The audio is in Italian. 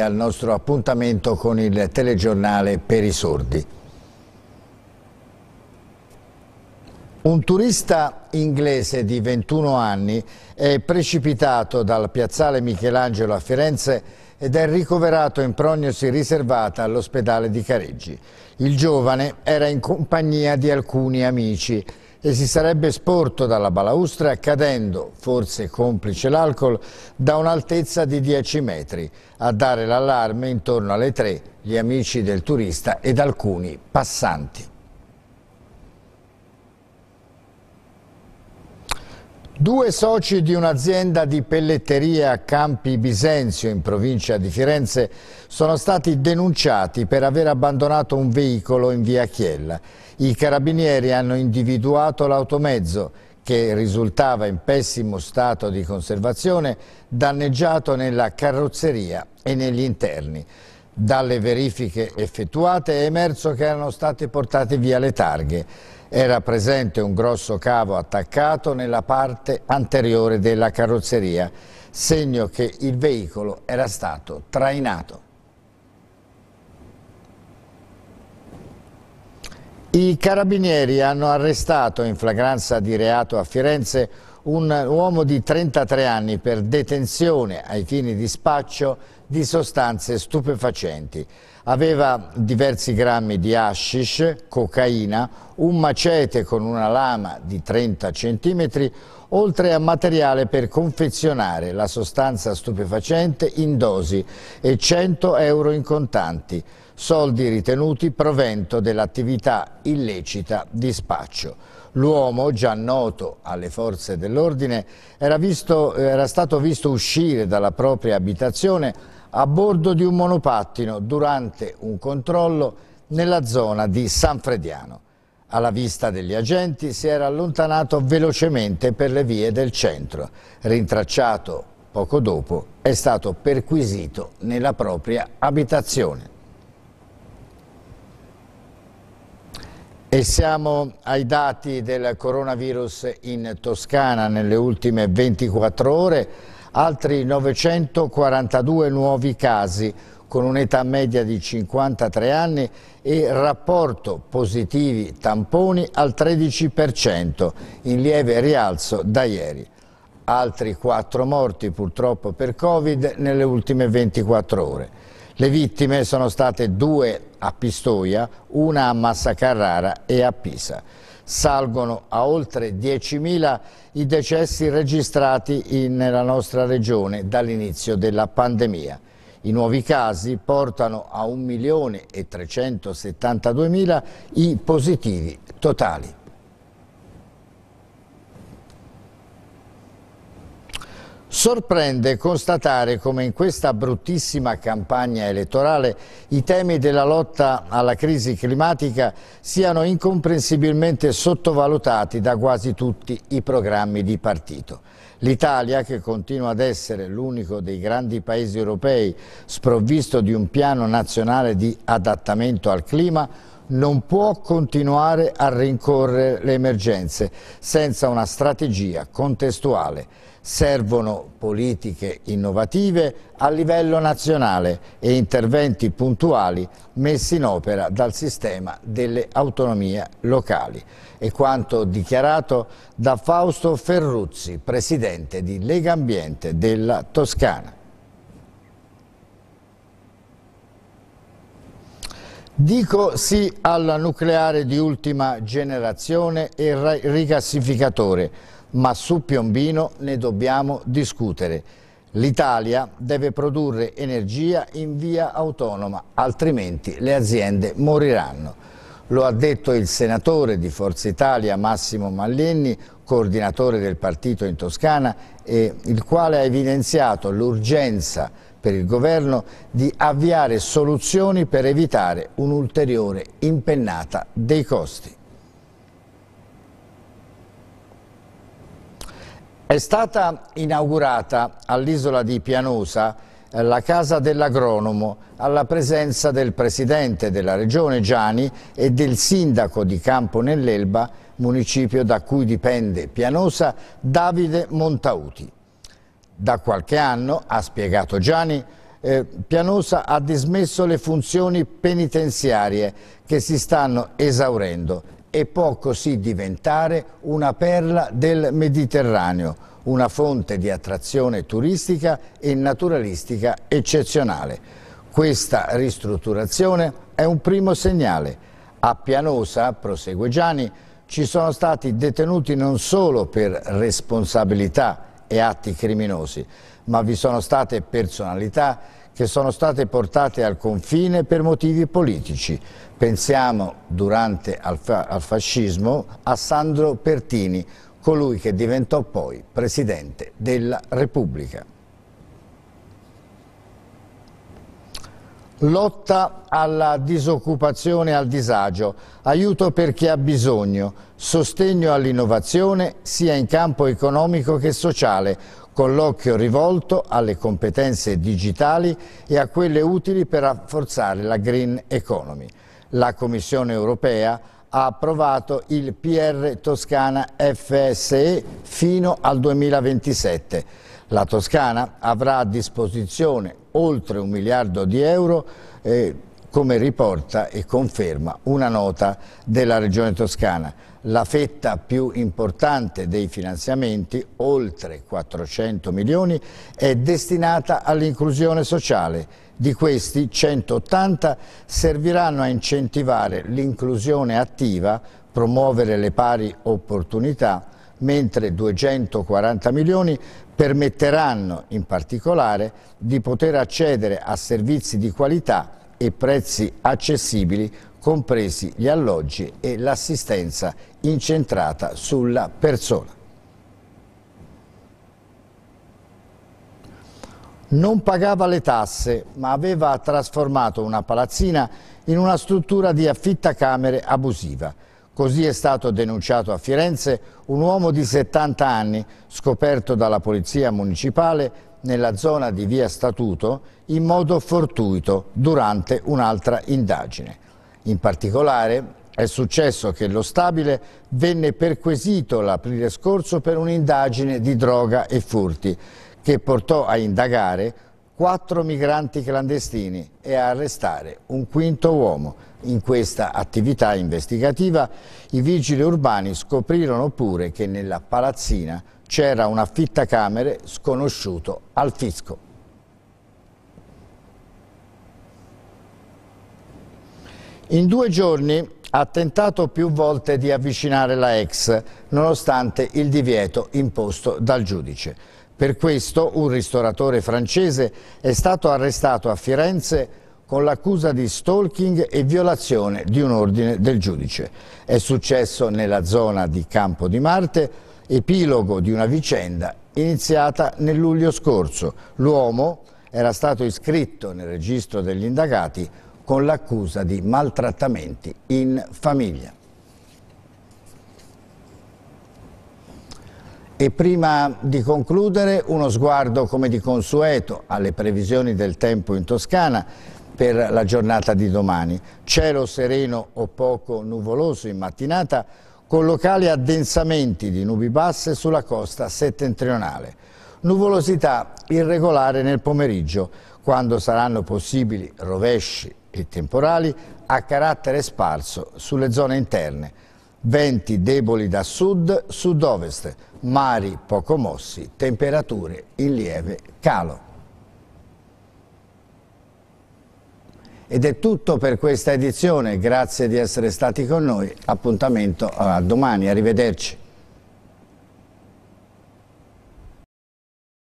al nostro appuntamento con il telegiornale per i sordi. Un turista inglese di 21 anni è precipitato dal piazzale Michelangelo a Firenze ed è ricoverato in prognosi riservata all'ospedale di Careggi. Il giovane era in compagnia di alcuni amici e si sarebbe sporto dalla balaustra cadendo, forse complice l'alcol, da un'altezza di 10 metri. A dare l'allarme intorno alle 3 gli amici del turista ed alcuni passanti. Due soci di un'azienda di pelletteria a Campi Bisenzio in provincia di Firenze sono stati denunciati per aver abbandonato un veicolo in via Chiella. I carabinieri hanno individuato l'automezzo che risultava in pessimo stato di conservazione, danneggiato nella carrozzeria e negli interni. Dalle verifiche effettuate è emerso che erano state portate via le targhe. Era presente un grosso cavo attaccato nella parte anteriore della carrozzeria, segno che il veicolo era stato trainato. I carabinieri hanno arrestato in flagranza di reato a Firenze un uomo di 33 anni per detenzione ai fini di spaccio di sostanze stupefacenti. Aveva diversi grammi di hashish, cocaina, un macete con una lama di 30 cm, oltre a materiale per confezionare la sostanza stupefacente in dosi e 100 euro in contanti, soldi ritenuti provento dell'attività illecita di spaccio. L'uomo, già noto alle forze dell'ordine, era, era, stato visto uscire dalla propria abitazione a bordo di un monopattino durante un controllo nella zona di San Frediano. Alla vista degli agenti si era allontanato velocemente per le vie del centro. Rintracciato poco dopo, è stato perquisito nella propria abitazione. E siamo ai dati del coronavirus in Toscana nelle ultime 24 ore, altri 942 nuovi casi con un'età media di 53 anni e rapporto positivi tamponi al 13% in lieve rialzo da ieri. Altri 4 morti purtroppo per Covid nelle ultime 24 ore. Le vittime sono state due a Pistoia, una a Massacarrara e a Pisa. Salgono a oltre 10.000 i decessi registrati in, nella nostra regione dall'inizio della pandemia. I nuovi casi portano a 1.372.000 i positivi totali. Sorprende constatare come in questa bruttissima campagna elettorale i temi della lotta alla crisi climatica siano incomprensibilmente sottovalutati da quasi tutti i programmi di partito. L'Italia, che continua ad essere l'unico dei grandi paesi europei sprovvisto di un piano nazionale di adattamento al clima, non può continuare a rincorrere le emergenze senza una strategia contestuale. Servono politiche innovative a livello nazionale e interventi puntuali messi in opera dal sistema delle autonomie locali. È quanto dichiarato da Fausto Ferruzzi, presidente di Lega Ambiente della Toscana. Dico sì alla nucleare di ultima generazione e rigassificatore, ma su Piombino ne dobbiamo discutere. L'Italia deve produrre energia in via autonoma, altrimenti le aziende moriranno. Lo ha detto il senatore di Forza Italia Massimo Mallenni, coordinatore del partito in Toscana, il quale ha evidenziato l'urgenza per il governo di avviare soluzioni per evitare un'ulteriore impennata dei costi. È stata inaugurata all'isola di Pianosa eh, la casa dell'agronomo alla presenza del presidente della regione Gianni e del sindaco di Campo nell'Elba, municipio da cui dipende Pianosa, Davide Montauti. Da qualche anno, ha spiegato Gianni, eh, Pianosa ha dismesso le funzioni penitenziarie che si stanno esaurendo e può così diventare una perla del Mediterraneo, una fonte di attrazione turistica e naturalistica eccezionale. Questa ristrutturazione è un primo segnale. A Pianosa, prosegue Gianni, ci sono stati detenuti non solo per responsabilità e atti criminosi, ma vi sono state personalità che sono state portate al confine per motivi politici. Pensiamo durante al, fa al fascismo a Sandro Pertini, colui che diventò poi Presidente della Repubblica. Lotta alla disoccupazione e al disagio, aiuto per chi ha bisogno, sostegno all'innovazione sia in campo economico che sociale, con l'occhio rivolto alle competenze digitali e a quelle utili per rafforzare la green economy. La Commissione europea ha approvato il PR Toscana FSE fino al 2027. La Toscana avrà a disposizione oltre un miliardo di euro eh, come riporta e conferma una nota della Regione Toscana. La fetta più importante dei finanziamenti, oltre 400 milioni, è destinata all'inclusione sociale. Di questi 180 serviranno a incentivare l'inclusione attiva, promuovere le pari opportunità mentre 240 milioni permetteranno in particolare di poter accedere a servizi di qualità e prezzi accessibili compresi gli alloggi e l'assistenza incentrata sulla persona. Non pagava le tasse, ma aveva trasformato una palazzina in una struttura di affittacamere abusiva Così è stato denunciato a Firenze un uomo di 70 anni scoperto dalla polizia municipale nella zona di via Statuto in modo fortuito durante un'altra indagine. In particolare è successo che lo stabile venne perquisito l'aprile scorso per un'indagine di droga e furti che portò a indagare quattro migranti clandestini e a arrestare un quinto uomo. In questa attività investigativa i vigili urbani scoprirono pure che nella palazzina c'era un affittacamere sconosciuto al fisco. In due giorni ha tentato più volte di avvicinare la ex, nonostante il divieto imposto dal giudice. Per questo un ristoratore francese è stato arrestato a Firenze con l'accusa di stalking e violazione di un ordine del giudice. È successo nella zona di Campo di Marte, epilogo di una vicenda iniziata nel luglio scorso. L'uomo era stato iscritto nel registro degli indagati con l'accusa di maltrattamenti in famiglia. E prima di concludere uno sguardo come di consueto alle previsioni del tempo in Toscana per la giornata di domani. Cielo sereno o poco nuvoloso in mattinata con locali addensamenti di nubi basse sulla costa settentrionale. Nuvolosità irregolare nel pomeriggio quando saranno possibili rovesci e temporali a carattere sparso sulle zone interne venti deboli da sud, sud-ovest, mari poco mossi, temperature in lieve calo. Ed è tutto per questa edizione, grazie di essere stati con noi, appuntamento eh, a domani, arrivederci.